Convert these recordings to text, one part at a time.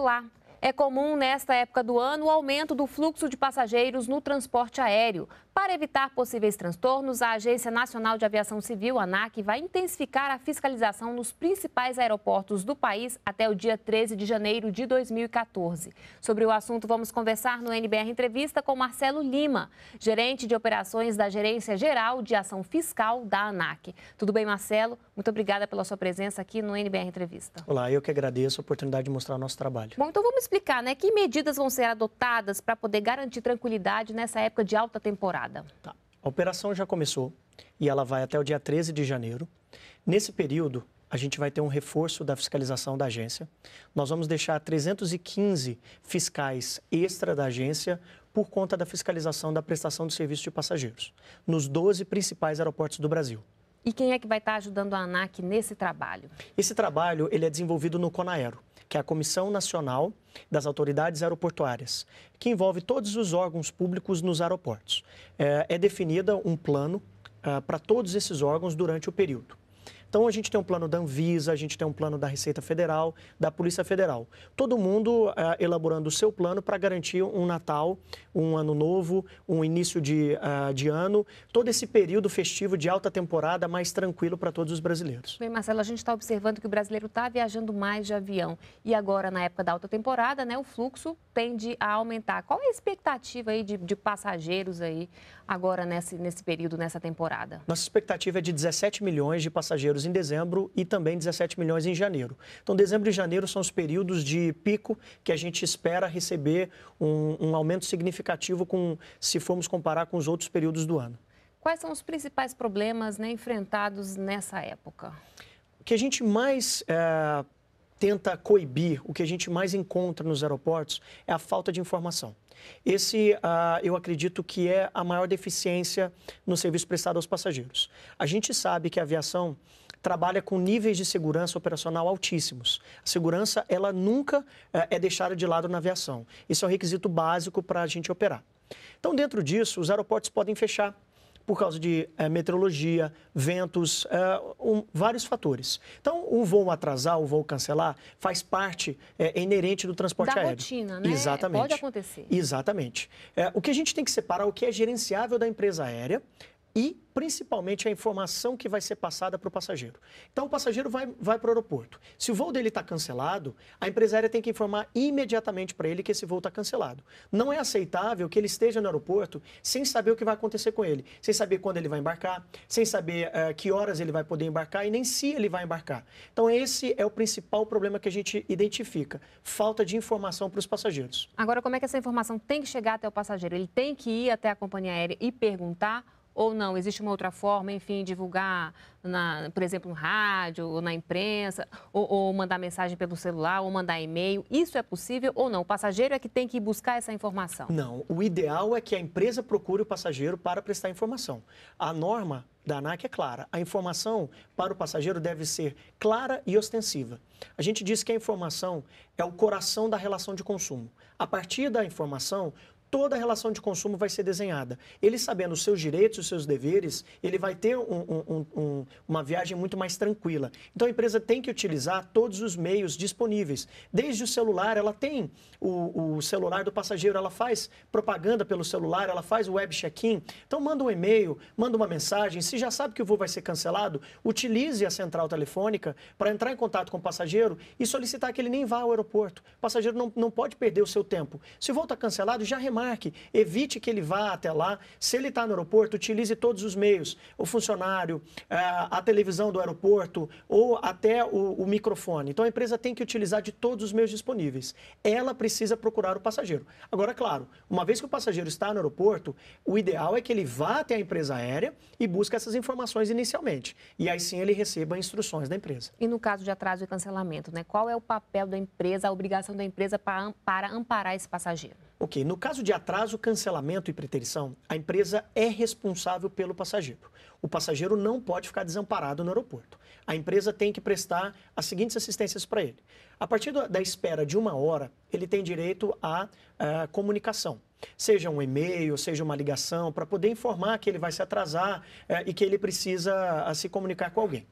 Olá. É comum nesta época do ano o aumento do fluxo de passageiros no transporte aéreo, para evitar possíveis transtornos, a Agência Nacional de Aviação Civil, ANAC, vai intensificar a fiscalização nos principais aeroportos do país até o dia 13 de janeiro de 2014. Sobre o assunto, vamos conversar no NBR Entrevista com Marcelo Lima, gerente de operações da Gerência Geral de Ação Fiscal da ANAC. Tudo bem, Marcelo? Muito obrigada pela sua presença aqui no NBR Entrevista. Olá, eu que agradeço a oportunidade de mostrar o nosso trabalho. Bom, então vamos explicar, né? Que medidas vão ser adotadas para poder garantir tranquilidade nessa época de alta temporada? Tá. tá. A operação já começou e ela vai até o dia 13 de janeiro. Nesse período, a gente vai ter um reforço da fiscalização da agência. Nós vamos deixar 315 fiscais extra da agência por conta da fiscalização da prestação de serviço de passageiros nos 12 principais aeroportos do Brasil. E quem é que vai estar ajudando a ANAC nesse trabalho? Esse trabalho ele é desenvolvido no Conaero que é a Comissão Nacional das Autoridades Aeroportuárias, que envolve todos os órgãos públicos nos aeroportos. É, é definida um plano ah, para todos esses órgãos durante o período. Então, a gente tem um plano da Anvisa, a gente tem um plano da Receita Federal, da Polícia Federal. Todo mundo eh, elaborando o seu plano para garantir um Natal, um Ano Novo, um início de, eh, de ano, todo esse período festivo de alta temporada mais tranquilo para todos os brasileiros. Bem, Marcelo, a gente está observando que o brasileiro está viajando mais de avião. E agora, na época da alta temporada, né, o fluxo tende a aumentar. Qual é a expectativa aí de, de passageiros aí agora nesse, nesse período, nessa temporada? Nossa expectativa é de 17 milhões de passageiros milionários em dezembro e também 17 milhões em janeiro. Então, dezembro e janeiro são os períodos de pico que a gente espera receber um, um aumento significativo com, se formos comparar com os outros períodos do ano. Quais são os principais problemas né, enfrentados nessa época? O que a gente mais é, tenta coibir, o que a gente mais encontra nos aeroportos é a falta de informação. Esse, uh, eu acredito que é a maior deficiência no serviço prestado aos passageiros. A gente sabe que a aviação trabalha com níveis de segurança operacional altíssimos. A segurança, ela nunca eh, é deixada de lado na aviação. Isso é um requisito básico para a gente operar. Então, dentro disso, os aeroportos podem fechar por causa de é, meteorologia, ventos, é, um, vários fatores. Então, o voo atrasar, o voo cancelar, faz parte é, inerente do transporte da aéreo. Da rotina, né? Exatamente. Pode acontecer. Exatamente. o que a gente tem que separar, é o que é gerenciável da empresa aérea, e principalmente a informação que vai ser passada para o passageiro. Então, o passageiro vai, vai para o aeroporto. Se o voo dele está cancelado, a empresa aérea tem que informar imediatamente para ele que esse voo está cancelado. Não é aceitável que ele esteja no aeroporto sem saber o que vai acontecer com ele, sem saber quando ele vai embarcar, sem saber uh, que horas ele vai poder embarcar e nem se ele vai embarcar. Então, esse é o principal problema que a gente identifica: falta de informação para os passageiros. Agora, como é que essa informação tem que chegar até o passageiro? Ele tem que ir até a companhia aérea e perguntar ou não? Existe uma outra forma, enfim, divulgar, na, por exemplo, no rádio, ou na imprensa, ou, ou mandar mensagem pelo celular, ou mandar e-mail? Isso é possível ou não? O passageiro é que tem que buscar essa informação? Não. O ideal é que a empresa procure o passageiro para prestar informação. A norma da ANAC é clara. A informação para o passageiro deve ser clara e ostensiva. A gente diz que a informação é o coração da relação de consumo. A partir da informação, toda a relação de consumo vai ser desenhada. Ele sabendo os seus direitos, os seus deveres, ele vai ter um, um, um, uma viagem muito mais tranquila. Então a empresa tem que utilizar todos os meios disponíveis. Desde o celular, ela tem o, o celular do passageiro, ela faz propaganda pelo celular, ela faz web check-in. Então manda um e-mail, manda uma mensagem. Se já sabe que o voo vai ser cancelado, utilize a central telefônica para entrar em contato com o passageiro e solicitar que ele nem vá ao aeroporto. O passageiro não, não pode perder o seu tempo. Se o voo está cancelado, já remate evite que ele vá até lá. Se ele está no aeroporto, utilize todos os meios: o funcionário, eh, a televisão do aeroporto ou até o, o microfone. Então a empresa tem que utilizar de todos os meios disponíveis. Ela precisa procurar o passageiro. Agora, claro, uma vez que o passageiro está no aeroporto, o ideal é que ele vá até a empresa aérea e busque essas informações inicialmente. E aí sim ele receba instruções da empresa. E no caso de atraso e cancelamento, né? Qual é o papel da empresa, a obrigação da empresa para, para amparar esse passageiro? Ok, no caso de atraso, cancelamento e preterição, a empresa é responsável pelo passageiro. O passageiro não pode ficar desamparado no aeroporto. A empresa tem que prestar as seguintes assistências para ele. A partir da espera de uma hora, ele tem direito à, à eh, comunicação seja um e-mail, seja uma ligação, para poder informar que ele vai se atrasar eh, e que ele precisa a, eh, se comunicar com alguém.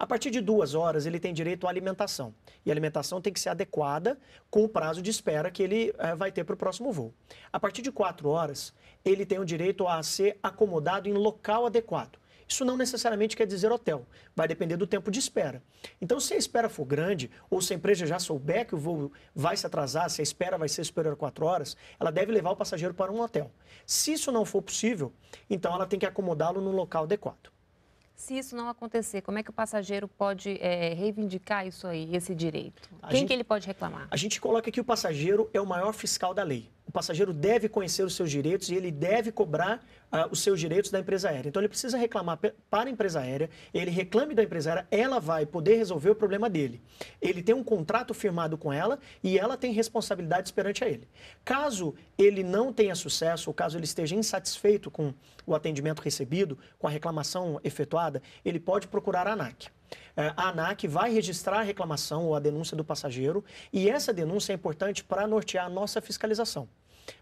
A partir de duas horas, ele tem direito à alimentação. E a alimentação tem que ser adequada com o prazo de espera que ele eh, vai ter para o próximo voo. A partir de quatro horas, ele tem o direito a ser acomodado em local adequado. Isso não necessariamente quer dizer hotel, vai depender do tempo de espera. Então, se a espera for grande, ou se a empresa já souber que o voo vai se atrasar, se a espera vai ser superior a quatro horas, ela deve levar o passageiro para um hotel. Se isso não for possível, então ela tem que acomodá-lo num local adequado. Se isso não acontecer, como é que o passageiro pode é, reivindicar isso aí, esse direito? A Quem gente, que ele pode reclamar? A gente coloca que o passageiro é o maior fiscal da lei o passageiro deve conhecer os seus direitos e ele deve cobrar uh, os seus direitos da empresa aérea. Então ele precisa reclamar para a empresa aérea, ele reclame da empresa aérea, ela vai poder resolver o problema dele. Ele tem um contrato firmado com ela e ela tem responsabilidades perante a ele. Caso ele não tenha sucesso, ou caso ele esteja insatisfeito com o atendimento recebido, com a reclamação efetuada, ele pode procurar a ANAC. É, a ANAC vai registrar a reclamação ou a denúncia do passageiro e essa denúncia é importante para nortear a nossa fiscalização.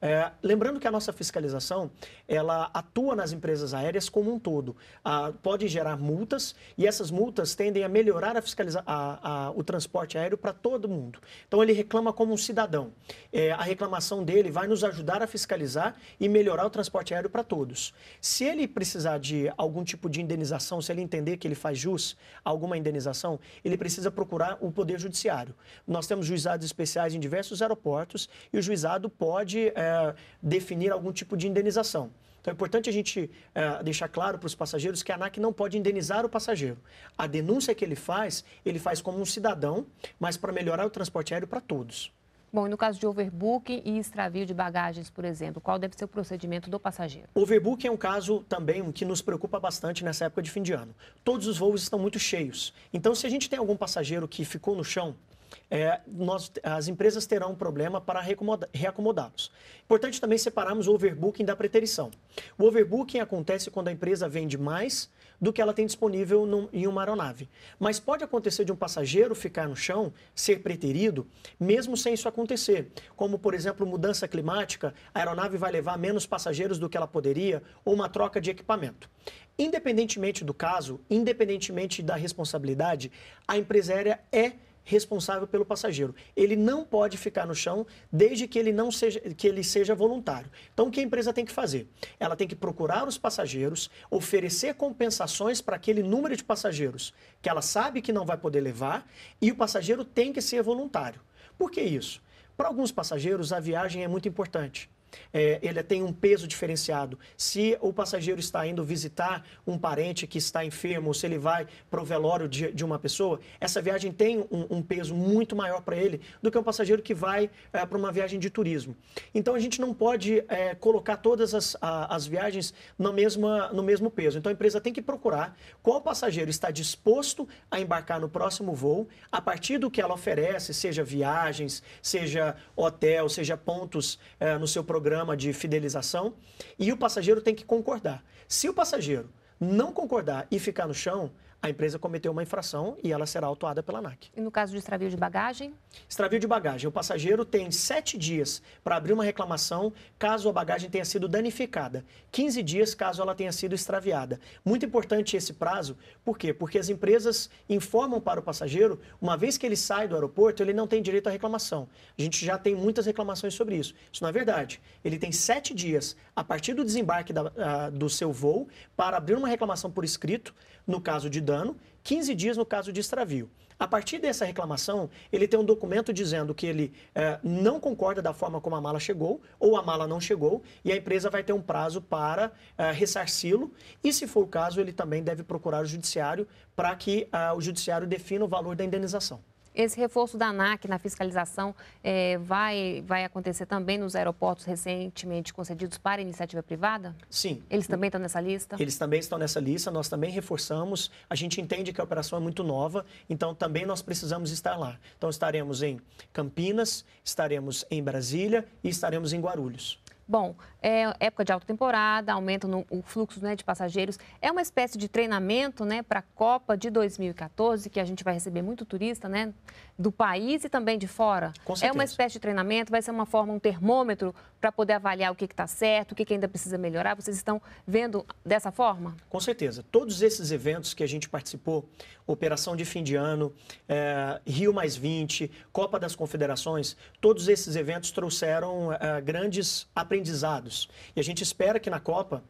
É, lembrando que a nossa fiscalização, ela atua nas empresas aéreas como um todo. Ah, pode gerar multas e essas multas tendem a melhorar a a, a, o transporte aéreo para todo mundo. Então, ele reclama como um cidadão. É, a reclamação dele vai nos ajudar a fiscalizar e melhorar o transporte aéreo para todos. Se ele precisar de algum tipo de indenização, se ele entender que ele faz jus a alguma indenização, ele precisa procurar o Poder Judiciário. Nós temos juizados especiais em diversos aeroportos e o juizado pode é, definir algum tipo de indenização. Então é importante a gente é, deixar claro para os passageiros que a ANAC não pode indenizar o passageiro. A denúncia que ele faz, ele faz como um cidadão, mas para melhorar o transporte aéreo para todos. Bom, e no caso de overbooking e extravio de bagagens, por exemplo, qual deve ser o procedimento do passageiro? Overbooking é um caso também que nos preocupa bastante nessa época de fim de ano. Todos os voos estão muito cheios. Então, se a gente tem algum passageiro que ficou no chão, é, nós, as empresas terão um problema para reacomodá-los. Importante também separarmos o overbooking da preterição. O overbooking acontece quando a empresa vende mais do que ela tem disponível num, em uma aeronave. Mas pode acontecer de um passageiro ficar no chão, ser preterido, mesmo sem isso acontecer. Como, por exemplo, mudança climática, a aeronave vai levar menos passageiros do que ela poderia, ou uma troca de equipamento. Independentemente do caso, independentemente da responsabilidade, a empresa aérea é responsável pelo passageiro. Ele não pode ficar no chão desde que ele não seja que ele seja voluntário. Então o que a empresa tem que fazer? Ela tem que procurar os passageiros, oferecer compensações para aquele número de passageiros que ela sabe que não vai poder levar e o passageiro tem que ser voluntário. Por que isso? Para alguns passageiros a viagem é muito importante é, ele tem um peso diferenciado. Se o passageiro está indo visitar um parente que está enfermo, se ele vai para o velório de, de, uma pessoa, essa viagem tem um, um peso muito maior para ele do que um passageiro que vai é, para uma viagem de turismo. Então, a gente não pode é, colocar todas as, a, as viagens no mesmo no mesmo peso. Então, a empresa tem que procurar qual passageiro está disposto a embarcar no próximo voo, a partir do que ela oferece, seja viagens, seja hotel, seja pontos é, no seu programa programa de fidelização e o passageiro tem que concordar. Se o passageiro não concordar e ficar no chão, a empresa cometeu uma infração e ela será autuada pela ANAC. E no caso de extravio de bagagem? Extravio de bagagem. O passageiro tem sete dias para abrir uma reclamação caso a bagagem tenha sido danificada, 15 dias caso ela tenha sido extraviada. Muito importante esse prazo, por quê? Porque as empresas informam para o passageiro, uma vez que ele sai do aeroporto, ele não tem direito à reclamação. A gente já tem muitas reclamações sobre isso. Isso não é verdade. Ele tem sete dias a partir do desembarque da, a, ah, do seu voo para abrir uma reclamação por escrito, no caso de dano dano, 15 dias no caso de extravio. A partir dessa reclamação, ele tem um documento dizendo que ele eh, não concorda da forma como a mala chegou ou a mala não chegou e a empresa vai ter um prazo para eh, ressarci-lo e, se for o caso, ele também deve procurar o judiciário para que eh, o judiciário defina o valor da indenização. Esse reforço da ANAC na fiscalização é, vai, vai acontecer também nos aeroportos recentemente concedidos para iniciativa privada? Sim. Eles também estão nessa lista? Eles também estão nessa lista, nós também reforçamos. A gente entende que a operação é muito nova, então também nós precisamos estar lá. Então estaremos em Campinas, estaremos em Brasília e estaremos em Guarulhos. Bom, é época de alta temporada, aumenta no, o fluxo né, de passageiros. É uma espécie de treinamento né, para a Copa de 2014, que a gente vai receber muito turista né, do país e também de fora. É uma espécie de treinamento, vai ser uma forma, um termômetro para poder avaliar o que está certo, o que, que ainda precisa melhorar. Vocês estão vendo dessa forma? Com certeza. Todos esses eventos que a gente participou, Operação de Fim de Ano, é, Rio Mais 20, Copa das Confederações, todos esses eventos trouxeram é, grandes aprendizados aprendizados. E a gente espera que na Copa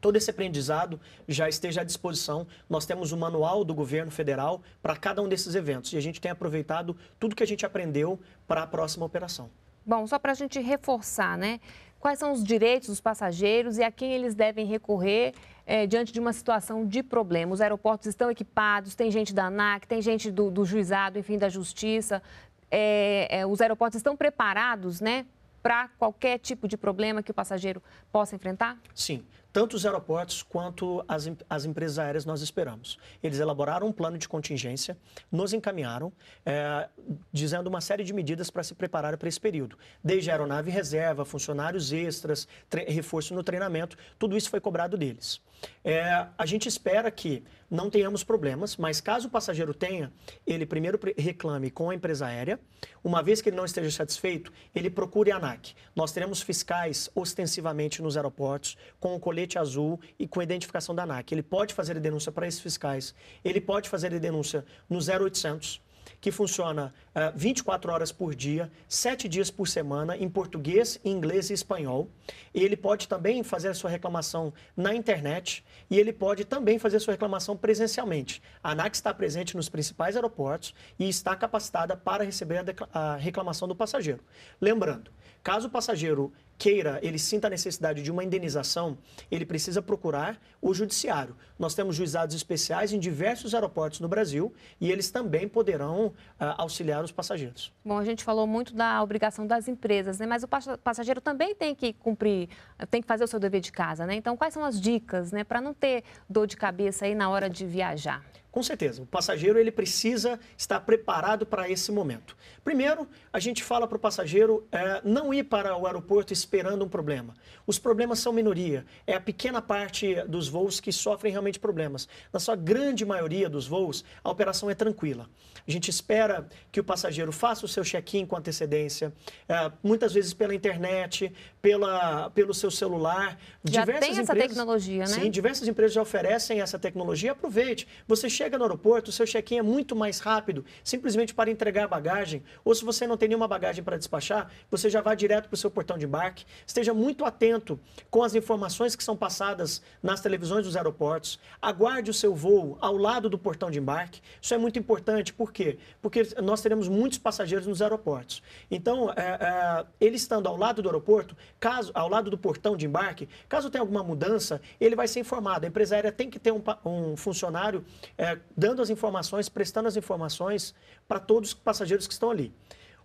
todo esse aprendizado já esteja à disposição. Nós temos o um manual do governo federal para cada um desses eventos e a gente tem aproveitado tudo que a gente aprendeu para a próxima operação. Bom, só para a gente reforçar, né? Quais são os direitos dos passageiros e a quem eles devem recorrer eh, diante de uma situação de problema? Os aeroportos estão equipados, tem gente da ANAC, tem gente do, do juizado, enfim, da justiça. Eh, eh, os aeroportos estão preparados, né, para qualquer tipo de problema que o passageiro possa enfrentar? Sim. Tanto os aeroportos quanto as, as empresas aéreas nós esperamos. Eles elaboraram um plano de contingência, nos encaminharam, é, dizendo uma série de medidas para se preparar para esse período. Desde aeronave reserva, funcionários extras, reforço no treinamento, tudo isso foi cobrado deles. É, a gente espera que não tenhamos problemas, mas caso o passageiro tenha, ele primeiro reclame com a empresa aérea. Uma vez que ele não esteja satisfeito, ele procure a ANAC. Nós teremos fiscais ostensivamente nos aeroportos com o colete azul e com a identificação da ANAC. Ele pode fazer denúncia para esses fiscais, ele pode fazer denúncia no 0800 que funciona uh, eh, 24 horas por dia, 7 dias por semana, em português, inglês e espanhol. Ele pode também fazer a sua reclamação na internet e ele pode também fazer a sua reclamação presencialmente. A ANAC está presente nos principais aeroportos e está capacitada para receber a, a reclamação do passageiro. Lembrando, caso o passageiro queira, ele sinta a necessidade de uma indenização, ele precisa procurar o judiciário. Nós temos juizados especiais em diversos aeroportos no Brasil e eles também poderão ah, auxiliar os passageiros. Bom, a gente falou muito da obrigação das empresas, né? mas o passageiro também tem que cumprir, tem que fazer o seu dever de casa, né? Então, quais são as dicas, né, para não ter dor de cabeça aí na hora de viajar? Com certeza, o passageiro ele precisa estar preparado para esse momento. Primeiro, a gente fala para o passageiro é, não ir para o aeroporto esperando um problema. Os problemas são minoria. É a pequena parte dos voos que sofrem realmente problemas. Na sua grande maioria dos voos, a operação é tranquila. A gente espera que o passageiro faça o seu check-in com antecedência, eh, muitas vezes pela internet, pela, pelo seu celular. Já diversas tem essa empresas, tecnologia, né? Sim, diversas empresas já oferecem essa tecnologia. Aproveite. Você chega no aeroporto, o seu check-in é muito mais rápido, simplesmente para entregar a bagagem. Ou se você não tem nenhuma bagagem para despachar, você já vai direto para o seu portão de embarque Esteja muito atento com as informações que são passadas nas televisões dos aeroportos. Aguarde o seu voo ao lado do portão de embarque. Isso é muito importante, por quê? Porque nós teremos muitos passageiros nos aeroportos. Então, é, é, ele estando ao lado do aeroporto, caso ao lado do portão de embarque, caso tenha alguma mudança, ele vai ser informado. A empresa aérea tem que ter um, um funcionário é, dando as informações, prestando as informações para todos os passageiros que estão ali.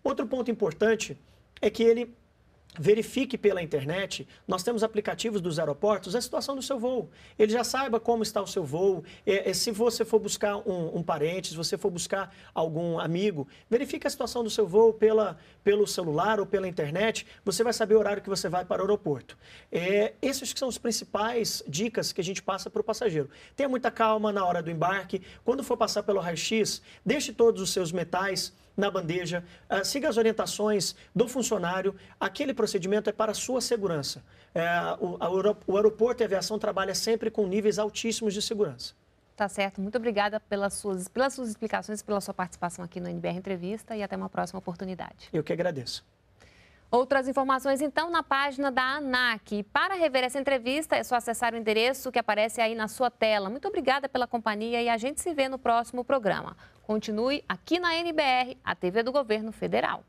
Outro ponto importante é que ele Verifique pela internet, nós temos aplicativos dos aeroportos, a situação do seu voo. Ele já saiba como está o seu voo. É, é, se você for buscar um, um, parente, se você for buscar algum amigo, verifique a situação do seu voo pela, pelo celular ou pela internet. Você vai saber o horário que você vai para o aeroporto. É, esses são os principais dicas que a gente passa para o passageiro. Tenha muita calma na hora do embarque. Quando for passar pelo raio-x, deixe todos os seus metais na bandeja, uh, siga as orientações do funcionário. Aquele procedimento é para a sua segurança. É, o, o aeroporto e a aviação trabalha sempre com níveis altíssimos de segurança. Tá certo. Muito obrigada pelas suas, pelas suas explicações, pela sua participação aqui no NBR Entrevista e até uma próxima oportunidade. Eu que agradeço. Outras informações, então, na página da ANAC. Para rever essa entrevista, é só acessar o endereço que aparece aí na sua tela. Muito obrigada pela companhia e a gente se vê no próximo programa. Continue aqui na NBR, a TV do Governo Federal.